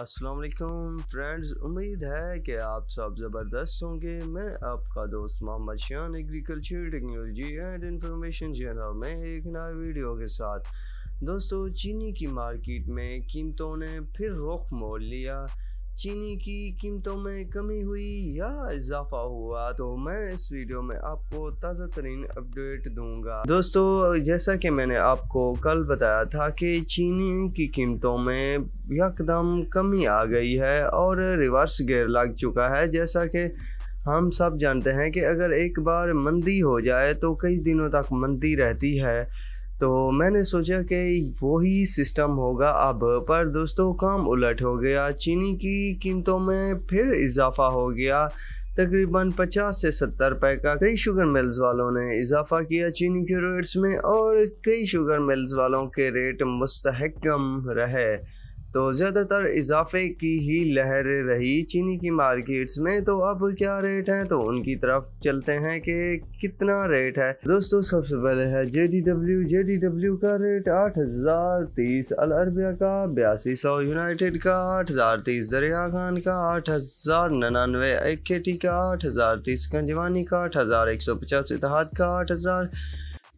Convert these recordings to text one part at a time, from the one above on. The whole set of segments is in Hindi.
अस्सलाम वालेकुम फ्रेंड्स उम्मीद है कि आप सब ज़बरदस्त होंगे मैं आपका दोस्त Mohammad Shan agriculture technology and information channel में एक नए वीडियो के साथ दोस्तों चीनी की मार्केट में कीमतों ने फिर रुख मोल लिया चीनी की कीमतों में कमी हुई या इजाफा हुआ तो मैं इस वीडियो में आपको ताज़ा तरीन अपडेट दूंगा दोस्तों जैसा कि मैंने आपको कल बताया था कि चीनी की कीमतों में यकदम कमी आ गई है और रिवर्स गेयर लग चुका है जैसा कि हम सब जानते हैं कि अगर एक बार मंदी हो जाए तो कई दिनों तक मंदी रहती है तो मैंने सोचा कि वही सिस्टम होगा अब पर दोस्तों काम उलट हो गया चीनी की कीमतों में फिर इजाफा हो गया तकरीबन 50 से 70 रुपए का कई शुगर मिल्स वालों ने इजाफा किया चीनी के रेट्स में और कई शुगर मिल्स वालों के रेट मुस्तहकम रहे तो ज़्यादातर इजाफे की ही लहर रही चीनी की मार्केट्स में तो अब क्या रेट है तो उनकी तरफ चलते हैं कि कितना रेट है दोस्तों सबसे पहले है J D W J D W का रेट आठ हज़ार तीस अलरबिया का बयासी सौ यूनाइटेड का आठ हज़ार तीस दरिया खान का आठ हज़ार ननानवे एक का आठ हज़ार तीस कंजवानी का आठ हज़ार एक सौ पचास इतिहाद का आठ हज़ार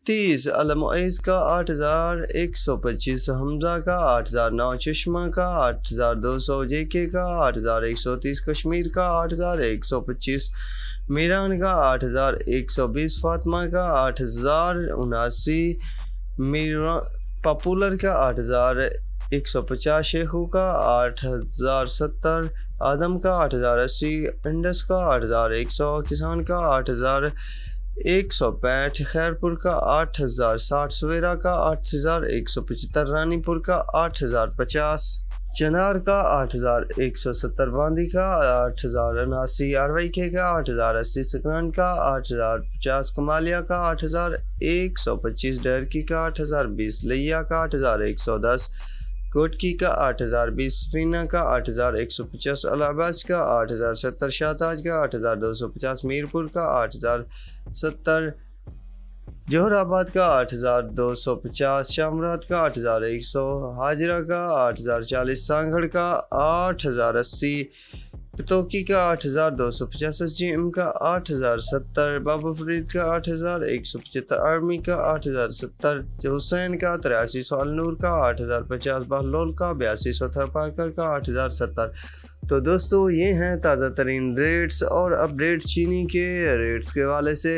तीस अलमोज़ का आठ हज़ार एक सौ पच्चीस हमजा का आठ हज़ार नौ चश्मा का आठ हज़ार दो सौ जे के का आठ हज़ार एक सौ तीस कश्मीर का आठ हज़ार एक सौ पच्चीस मीरान का आठ हज़ार एक सौ बीस फातमा का आठ हज़ार उनासी मीरा पॉपुलर का आठ हज़ार एक सौ पचास शेखू का आठ हज़ार सत्तर आदम का आठ हज़ार अस्सी इंडस का आठ हज़ार एक सौ किसान का आठ हज़ार एक सौ पैंठ खैरपुर का आठ हज़ार साठ सवेरा का आठ हज़ार एक सौ पचहत्तर रानीपुर का आठ हज़ार पचास चनार का आठ हज़ार एक सौ सत्तर बांदी का आठ हज़ार उनासी आरवाई के का आठ हज़ार अस्सी सकरान का आठ हज़ार पचास कमालिया का आठ हज़ार एक सौ पच्चीस डहरकी का आठ हज़ार बीस लिया का आठ हज़ार एक सौ दस कोटकी का आठ हज़ार बीस फीना का आठ हज़ार एक सौ पचास अलाहाबाद का आठ हज़ार सत्तर शाहताज का आठ हज़ार दो सौ पचास मीरपुर का आठ हज़ार सत्तर जोहराबाद का आठ हज़ार दो सौ पचास शामराद का आठ हज़ार एक सौ हाजरा का आठ हज़ार चालीस सांगड़ का आठ हज़ार अस्सी पितौकी का आठ हज़ार दो सौ पचास एस जी एम का आठ हज़ार सत्तर बाबा फरीद का आठ हज़ार एक सौ पचहत्तर आर्मी का आठ हज़ार सत्तर हुसैन का तिरासी सौ अलनूर का आठ हज़ार पचास बहलोल का बयासी सौ थरपाकर का आठ हज़ार सत्तर तो दोस्तों ये हैं ताज़ा तरीन रेट्स और अपडेट चीनी के रेट्स के हवाले से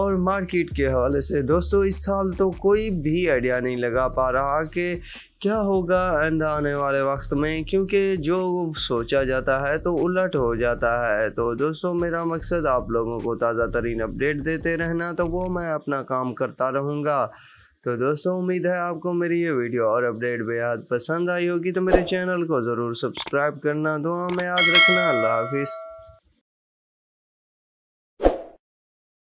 और मार्केट के हवाले से दोस्तों इस साल तो कोई भी आइडिया नहीं लगा पा रहा कि क्या होगा आने वाले वक्त में क्योंकि जो सोचा जाता है तो उलट हो जाता है तो दोस्तों मेरा मकसद आप लोगों को ताज़ा तरीन अपडेट देते रहना तो वो मैं अपना काम करता रहूँगा तो दोस्तों उम्मीद है आपको मेरी ये वीडियो और अपडेट बेहद पसंद आई होगी तो मेरे चैनल को ज़रूर सब्सक्राइब करना दुआ में याद रखना अल्लाह हाफिज़